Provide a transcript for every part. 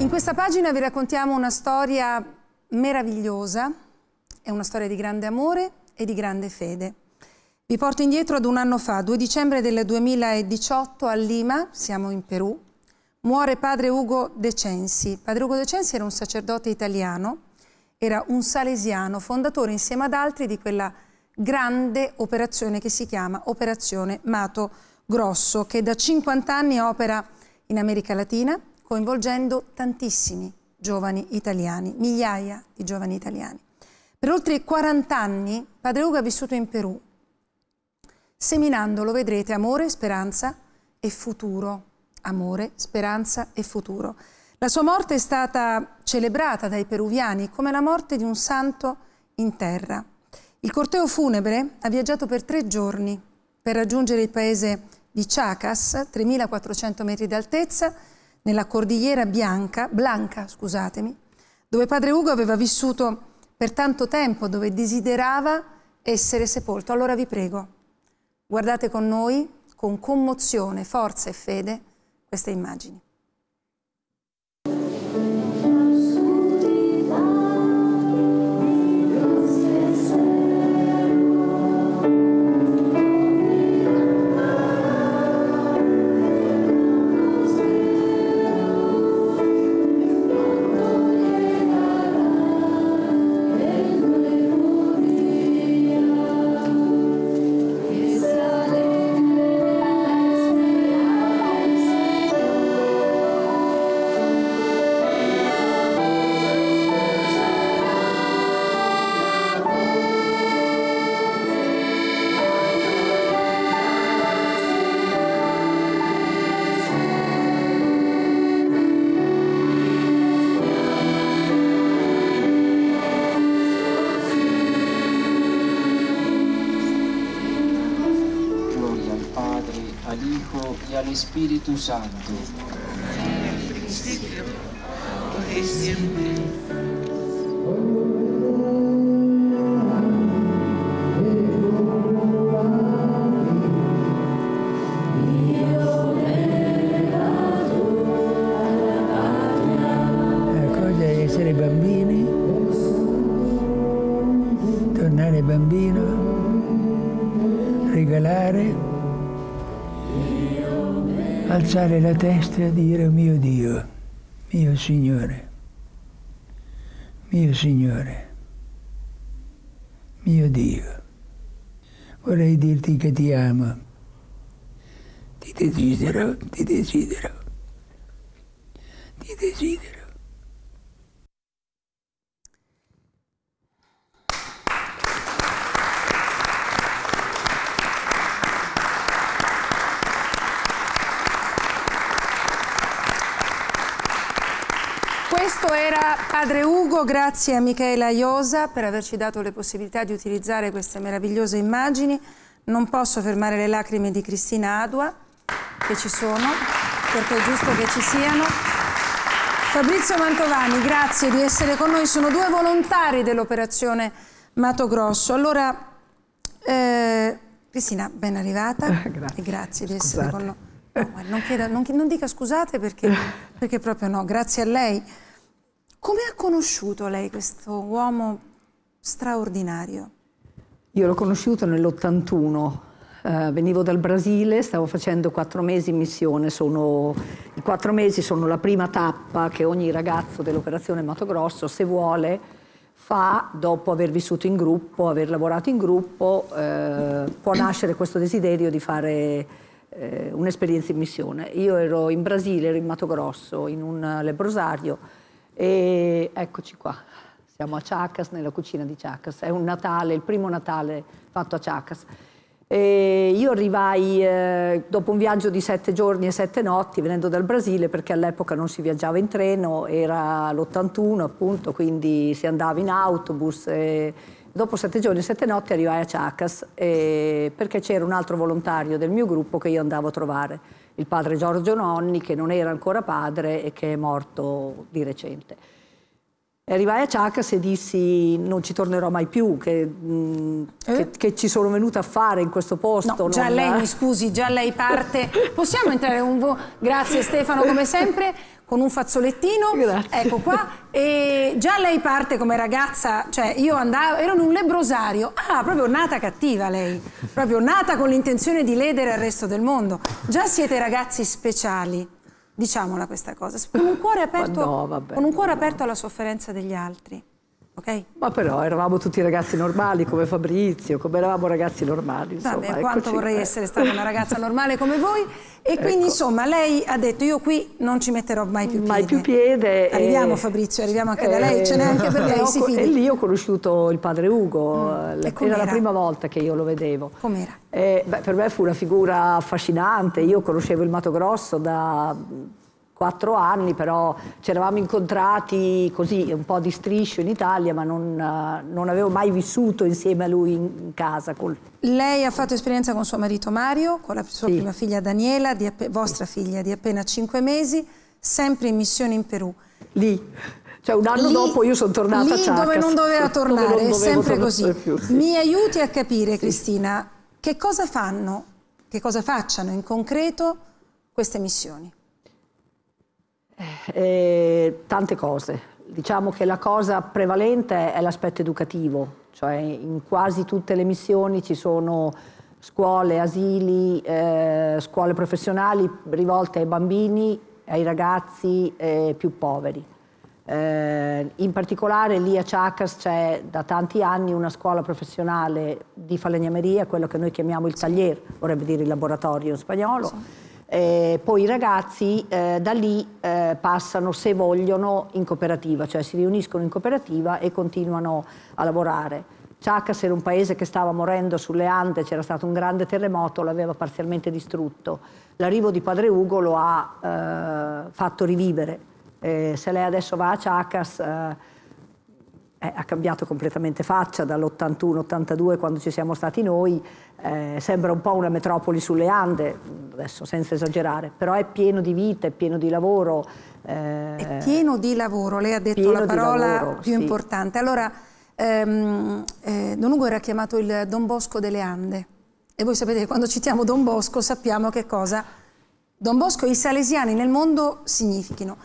In questa pagina vi raccontiamo una storia meravigliosa, è una storia di grande amore e di grande fede. Vi porto indietro ad un anno fa, 2 dicembre del 2018 a Lima, siamo in Perù, muore padre Ugo De Censi. Padre Ugo De Censi era un sacerdote italiano, era un salesiano, fondatore insieme ad altri di quella grande operazione che si chiama Operazione Mato Grosso, che da 50 anni opera in America Latina, coinvolgendo tantissimi giovani italiani, migliaia di giovani italiani. Per oltre 40 anni Padre Ugo ha vissuto in Perù, seminando, lo vedrete, amore, speranza e futuro. Amore, speranza e futuro. La sua morte è stata celebrata dai peruviani come la morte di un santo in terra. Il corteo funebre ha viaggiato per tre giorni per raggiungere il paese di Chacas, 3.400 metri d'altezza, nella Cordigliera Bianca, Blanca, scusatemi, dove padre Ugo aveva vissuto per tanto tempo, dove desiderava essere sepolto. Allora vi prego, guardate con noi, con commozione, forza e fede, queste immagini. e Spirito Santo. Ecco, eh, essere bambini alzare la testa e dire mio Dio, mio Signore, mio Signore, mio Dio, vorrei dirti che ti amo, ti desidero, ti desidero, ti desidero. Padre Ugo, grazie a Michela Iosa per averci dato le possibilità di utilizzare queste meravigliose immagini. Non posso fermare le lacrime di Cristina Adua, che ci sono, perché è giusto che ci siano. Fabrizio Mantovani, grazie di essere con noi. Sono due volontari dell'operazione Mato Grosso. Allora, eh, Cristina, ben arrivata. grazie. grazie di Scusate. essere con noi. No, non, chieda, non, non, dica scusate perché, perché proprio no, grazie a lei. Come ha conosciuto lei questo uomo straordinario? Io l'ho conosciuto nell'81, eh, venivo dal Brasile, stavo facendo quattro mesi in missione, sono, i quattro mesi sono la prima tappa che ogni ragazzo dell'operazione Mato Grosso, se vuole, fa dopo aver vissuto in gruppo, aver lavorato in gruppo, eh, può nascere questo desiderio di fare eh, un'esperienza in missione. Io ero in Brasile, ero in Mato Grosso, in un lebbrosario e eccoci qua, siamo a Chacas, nella cucina di Chacas. È un Natale, il primo Natale fatto a Chacas. E io arrivai eh, dopo un viaggio di sette giorni e sette notti venendo dal Brasile perché all'epoca non si viaggiava in treno, era l'81 appunto, quindi si andava in autobus. E dopo sette giorni e sette notti arrivai a Chacas eh, perché c'era un altro volontario del mio gruppo che io andavo a trovare il padre Giorgio Nonni, che non era ancora padre e che è morto di recente. E arrivai a Ciacas e dissi non ci tornerò mai più, che, mh, mm, eh? che, che ci sono venuta a fare in questo posto. No, già non... lei, mi scusi, già lei parte. Possiamo entrare un po'? Grazie Stefano, come sempre con un fazzolettino, Grazie. ecco qua, e già lei parte come ragazza, cioè io andavo, ero in un lebrosario, ah, proprio nata cattiva lei, proprio nata con l'intenzione di ledere il resto del mondo. Già siete ragazzi speciali, diciamola questa cosa, con un cuore aperto, no, vabbè, un cuore no. aperto alla sofferenza degli altri. Okay. Ma però eravamo tutti ragazzi normali come Fabrizio, come eravamo ragazzi normali. Insomma, Vabbè, quanto vorrei essere stata una ragazza normale come voi. E ecco. quindi insomma lei ha detto io qui non ci metterò mai più piede. Mai più piede. Eh, arriviamo e... Fabrizio, arriviamo anche e... da lei, ce n'è anche per lei, eh, si ecco, fidi. E lì ho conosciuto il padre Ugo, mm. la, eh, era la prima volta che io lo vedevo. Com'era? per me fu una figura affascinante, io conoscevo il Mato Grosso da quattro anni, però ci eravamo incontrati così un po' di striscio in Italia, ma non, eh, non avevo mai vissuto insieme a lui in casa. Col... Lei ha fatto esperienza con suo marito Mario, con la sua sì. prima figlia Daniela, di, vostra figlia di appena cinque mesi, sempre in missione in Perù. Lì. Cioè un anno lì, dopo io sono tornata lì a Ciacca. dove non doveva tornare, non sempre così. Più, sì. Mi aiuti a capire, sì. Cristina, che cosa fanno, che cosa facciano in concreto queste missioni? Eh, tante cose. Diciamo che la cosa prevalente è l'aspetto educativo, cioè in quasi tutte le missioni ci sono scuole, asili, eh, scuole professionali rivolte ai bambini, ai ragazzi eh, più poveri. Eh, in particolare lì a Chacas c'è da tanti anni una scuola professionale di falegnameria, quello che noi chiamiamo il taglier, vorrebbe dire il laboratorio in spagnolo. Sì eh, poi i ragazzi eh, da lì eh, passano, se vogliono, in cooperativa, cioè si riuniscono in cooperativa e continuano a lavorare. Chacas era un paese che stava morendo sulle Ande, c'era stato un grande terremoto, l'aveva parzialmente distrutto. L'arrivo di padre Ugo lo ha eh, fatto rivivere. Eh, se lei adesso va a Chacas eh, eh, ha cambiato completamente faccia dall'81-82 quando ci siamo stati noi, eh, sembra un po' una metropoli sulle Ande, adesso senza esagerare, però è pieno di vita, è pieno di lavoro. Eh, è pieno di lavoro, lei ha detto la parola lavoro, più sì. importante. Allora, ehm, eh, Don Ugo era chiamato il Don Bosco delle Ande e voi sapete che quando citiamo Don Bosco sappiamo che cosa Don Bosco e i salesiani nel mondo significhino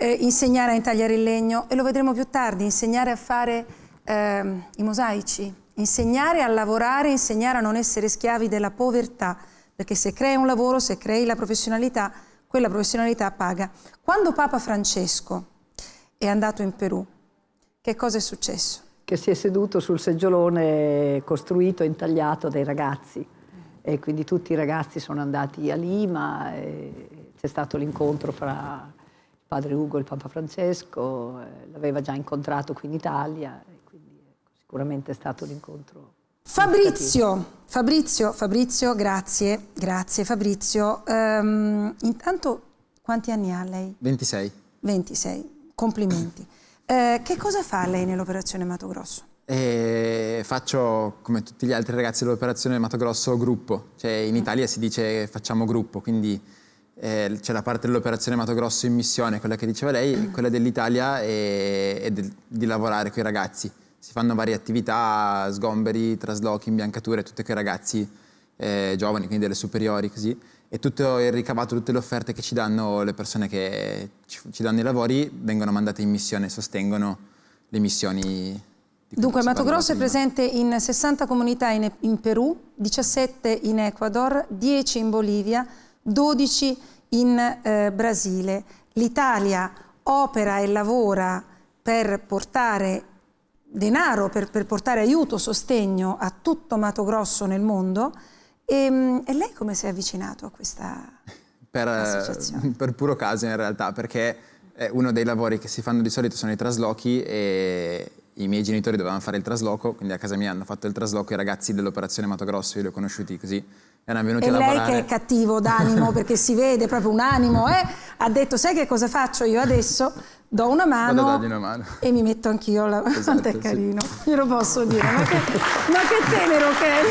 eh, insegnare a intagliare il legno e lo vedremo più tardi, insegnare a fare eh, i mosaici, insegnare a lavorare, insegnare a non essere schiavi della povertà, perché se crei un lavoro, se crei la professionalità, quella professionalità paga. Quando Papa Francesco è andato in Perù, che cosa è successo? Che si è seduto sul seggiolone costruito e intagliato dai ragazzi e quindi tutti i ragazzi sono andati a Lima, c'è stato l'incontro fra padre Ugo, il Papa Francesco, eh, l'aveva già incontrato qui in Italia, quindi sicuramente è stato un incontro. Fabrizio, Fabrizio, Fabrizio, grazie, grazie Fabrizio. Um, intanto quanti anni ha lei? 26. 26, complimenti. Eh, che cosa fa lei nell'operazione Mato Grosso? E eh, faccio come tutti gli altri ragazzi dell'operazione Mato Grosso gruppo, cioè in mm. Italia si dice facciamo gruppo, quindi eh, c'è la parte dell'operazione Mato Grosso in missione, quella che diceva lei, mm. quella dell'Italia e, e del, di lavorare con i ragazzi. Si fanno varie attività, sgomberi, traslochi, imbiancature, tutte con i ragazzi eh, giovani, quindi delle superiori, così. E tutto il ricavato, tutte le offerte che ci danno le persone che ci, ci danno i lavori vengono mandate in missione, sostengono le missioni Dunque, Mato Grosso è presente in 60 comunità in, in, Perù, 17 in Ecuador, 10 in Bolivia, 12 in eh, Brasile. L'Italia opera e lavora per portare denaro, per, per, portare aiuto, sostegno a tutto Mato Grosso nel mondo. E, ehm, e lei come si è avvicinato a questa per, eh, associazione? Per puro caso in realtà, perché uno dei lavori che si fanno di solito sono i traslochi e i miei genitori dovevano fare il trasloco, quindi a casa mia hanno fatto il trasloco i ragazzi dell'operazione Mato Grosso, io li ho conosciuti così, erano venuti e a lavorare. E lei che è cattivo d'animo, perché si vede proprio un animo, eh, ha detto sai che cosa faccio io adesso? Do una mano, una mano. e mi metto anch'io la esatto, quanto è carino, sì. glielo posso dire, ma che, ma che tenero che è,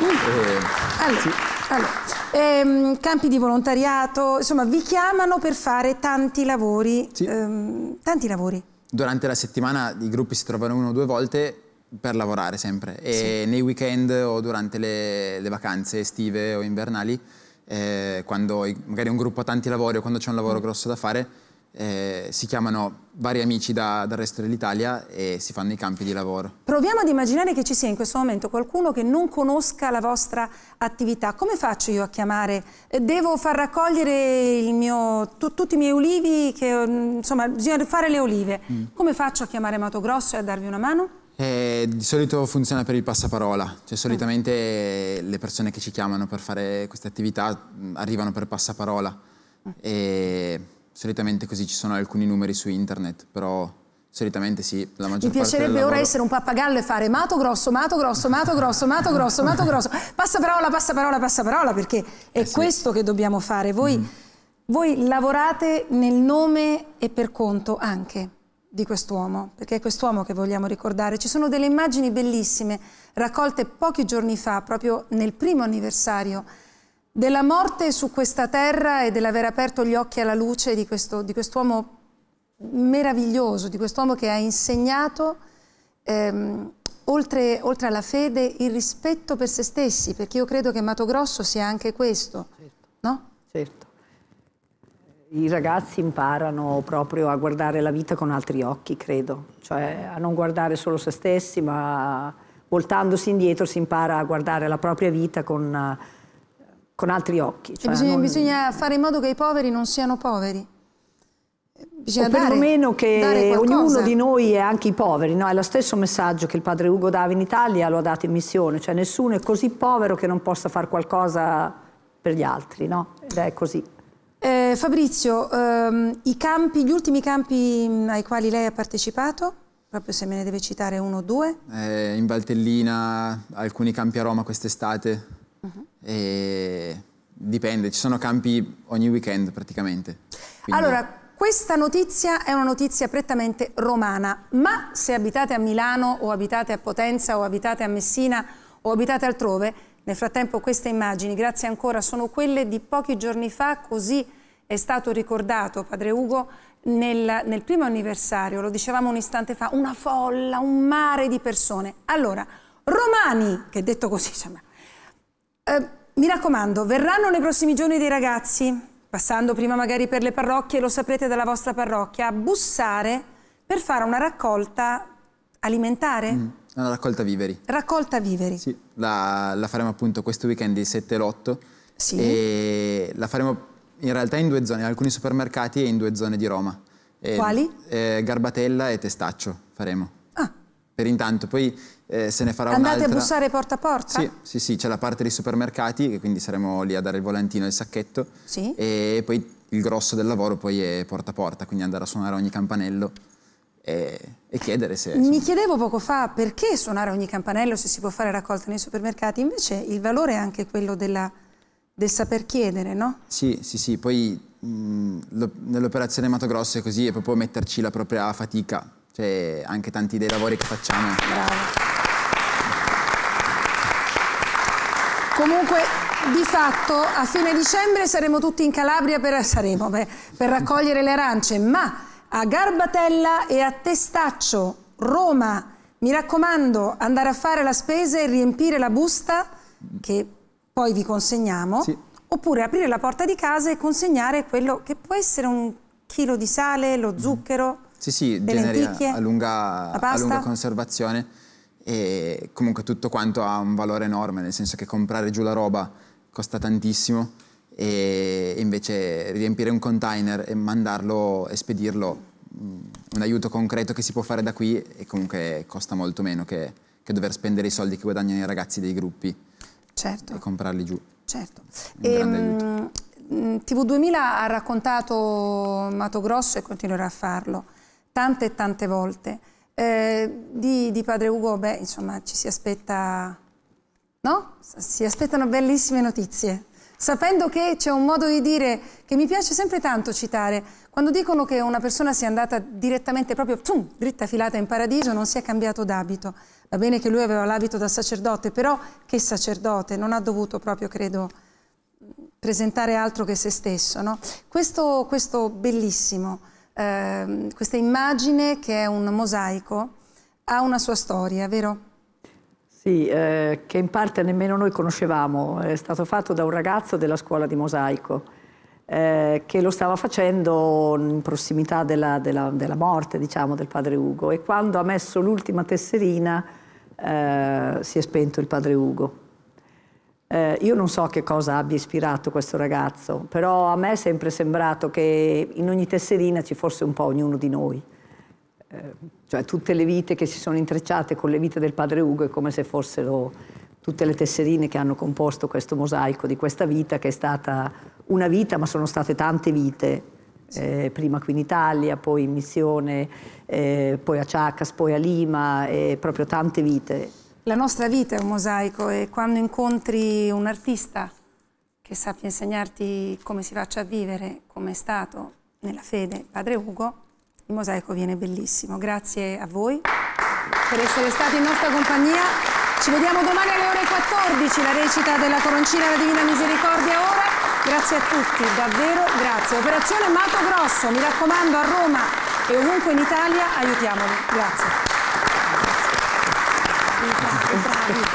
sorrido. Eh, allora, sì. allora ehm, campi di volontariato, insomma vi chiamano per fare tanti lavori, sì. ehm, tanti lavori durante la settimana i gruppi si trovano una o due volte per lavorare sempre e sì. nei weekend o durante le, le vacanze estive o invernali eh, quando magari un gruppo ha tanti lavori o quando c'è un lavoro grosso da fare eh, si chiamano vari amici da, dal resto dell'Italia e si fanno i campi di lavoro. Proviamo ad immaginare che ci sia in questo momento qualcuno che non conosca la vostra attività. Come faccio io a chiamare? Eh, devo far raccogliere mio, tu, tutti i miei ulivi, che, mm, insomma bisogna fare le olive. Mm. Come faccio a chiamare Mato Grosso e a darvi una mano? Eh, di solito funziona per il passaparola, cioè solitamente mm. le persone che ci chiamano per fare queste attività mm, arrivano per passaparola. Mm. E solitamente così ci sono alcuni numeri su internet, però solitamente sì, la maggior parte Mi piacerebbe ora essere un pappagallo e fare mato grosso, mato grosso, mato grosso, mato grosso, mato grosso. Passa parola, passa parola, passa parola, perché è eh sì. questo che dobbiamo fare. Voi, mm. voi lavorate nel nome e per conto anche di quest'uomo, perché è quest'uomo che vogliamo ricordare. Ci sono delle immagini bellissime raccolte pochi giorni fa, proprio nel primo anniversario della morte su questa terra e dell'aver aperto gli occhi alla luce di, questo, di quest'uomo meraviglioso, di quest'uomo che ha insegnato, ehm, oltre, oltre, alla fede, il rispetto per se stessi, perché io credo che Mato Grosso sia anche questo, certo. no? Certo. I ragazzi imparano proprio a guardare la vita con altri occhi, credo, cioè a non guardare solo se stessi, ma voltandosi indietro si impara a guardare la propria vita con con altri occhi. Cioè bisogna, non... bisogna, fare in modo che i poveri non siano poveri. Bisogna o perlomeno che ognuno di noi è anche i poveri, no? è lo stesso messaggio che il padre Ugo dava in Italia, lo ha dato in missione, cioè nessuno è così povero che non possa fare qualcosa per gli altri, no? ed è così. Eh, Fabrizio, ehm, campi, gli ultimi campi ai quali lei ha partecipato? proprio se me ne deve citare uno o due. Eh, in Valtellina, alcuni campi a Roma quest'estate, e dipende, ci sono campi ogni weekend praticamente. Quindi... Allora, questa notizia è una notizia prettamente romana, ma se abitate a Milano o abitate a Potenza o abitate a Messina o abitate altrove, nel frattempo queste immagini, grazie ancora, sono quelle di pochi giorni fa, così è stato ricordato padre Ugo nel, nel primo anniversario, lo dicevamo un istante fa, una folla, un mare di persone. Allora, romani, che detto così, cioè, Ehm, mi raccomando, verranno nei prossimi giorni dei ragazzi, passando prima magari per le parrocchie, lo saprete dalla vostra parrocchia, a bussare per fare una raccolta alimentare. Mm, una raccolta viveri. Raccolta viveri. Sì, la, la faremo appunto questo weekend il 7 e l'8. Sì. E la faremo in realtà in due zone, in alcuni supermercati e in due zone di Roma. E, Quali? Eh, Garbatella e Testaccio faremo per intanto, poi eh, se ne farà Andate un'altra. Andate a bussare porta a porta? Sì, sì, sì, c'è la parte dei supermercati, quindi saremo lì a dare il volantino e il sacchetto. Sì. E poi il grosso del lavoro poi è porta a porta, quindi andare a suonare ogni campanello e, e chiedere se... Mi chiedevo poco fa perché suonare ogni campanello se si può fare raccolta nei supermercati, invece il valore è anche quello della, del saper chiedere, no? Sì, sì, sì, poi mm, nell'operazione Mato Grosso è così, è proprio metterci la propria fatica cioè, anche tanti dei lavori che facciamo. Bravo. Comunque, di fatto, a fine dicembre saremo tutti in Calabria per, saremo, beh, per raccogliere le arance, ma a Garbatella e a Testaccio, Roma, mi raccomando, andare a fare la spesa e riempire la busta che poi vi consegniamo, sì. oppure aprire la porta di casa e consegnare quello che può essere un chilo di sale, lo mm. zucchero. Sì, sì, generi a, lunga, a lunga conservazione e comunque tutto quanto ha un valore enorme, nel senso che comprare giù la roba costa tantissimo e invece riempire un container e mandarlo e spedirlo mm, un aiuto concreto che si può fare da qui e comunque costa molto meno che, che dover spendere i soldi che guadagnano i ragazzi dei gruppi certo. e comprarli giù. Certo. Ehm, TV2000 mm, ha raccontato Mato Grosso e continuerà a farlo tante e tante volte. Eh, di, di, padre Ugo, beh, insomma, ci si aspetta, no? Si aspettano bellissime notizie. Sapendo che c'è un modo di dire che mi piace sempre tanto citare, quando dicono che una persona sia andata direttamente proprio tum, dritta filata in paradiso, non si è cambiato d'abito. Va bene che lui aveva l'abito da sacerdote, però che sacerdote, non ha dovuto proprio, credo, presentare altro che se stesso. No? Questo, questo bellissimo. Ehm, questa immagine che è un mosaico ha una sua storia, vero? Sì, eh, che in parte nemmeno noi conoscevamo, è stato fatto da un ragazzo della scuola di mosaico eh, che lo stava facendo in prossimità della, della, della, morte, diciamo, del padre Ugo e quando ha messo l'ultima tesserina eh, si è spento il padre Ugo. Eh, io non so che cosa abbia ispirato questo ragazzo, però a me è sempre sembrato che in ogni tesserina ci fosse un po' ognuno di noi. Eh, cioè tutte le vite che si sono intrecciate con le vite del padre Ugo è come se fossero tutte le tesserine che hanno composto questo mosaico di questa vita che è stata una vita, ma sono state tante vite. Eh, prima qui in Italia, poi in missione, eh, poi a Chiacas, poi a Lima, eh, proprio tante vite. La nostra vita è un mosaico e quando incontri un artista che sappia insegnarti come si faccia a vivere, come è stato nella fede Padre Ugo, il mosaico viene bellissimo. Grazie a voi per essere stati in nostra compagnia. Ci vediamo domani alle ore 14, la recita della Coroncina alla Divina Misericordia ora. Grazie a tutti, davvero grazie. Operazione Mato Grosso, mi raccomando a Roma e ovunque in Italia aiutiamoli. Grazie. Thank you.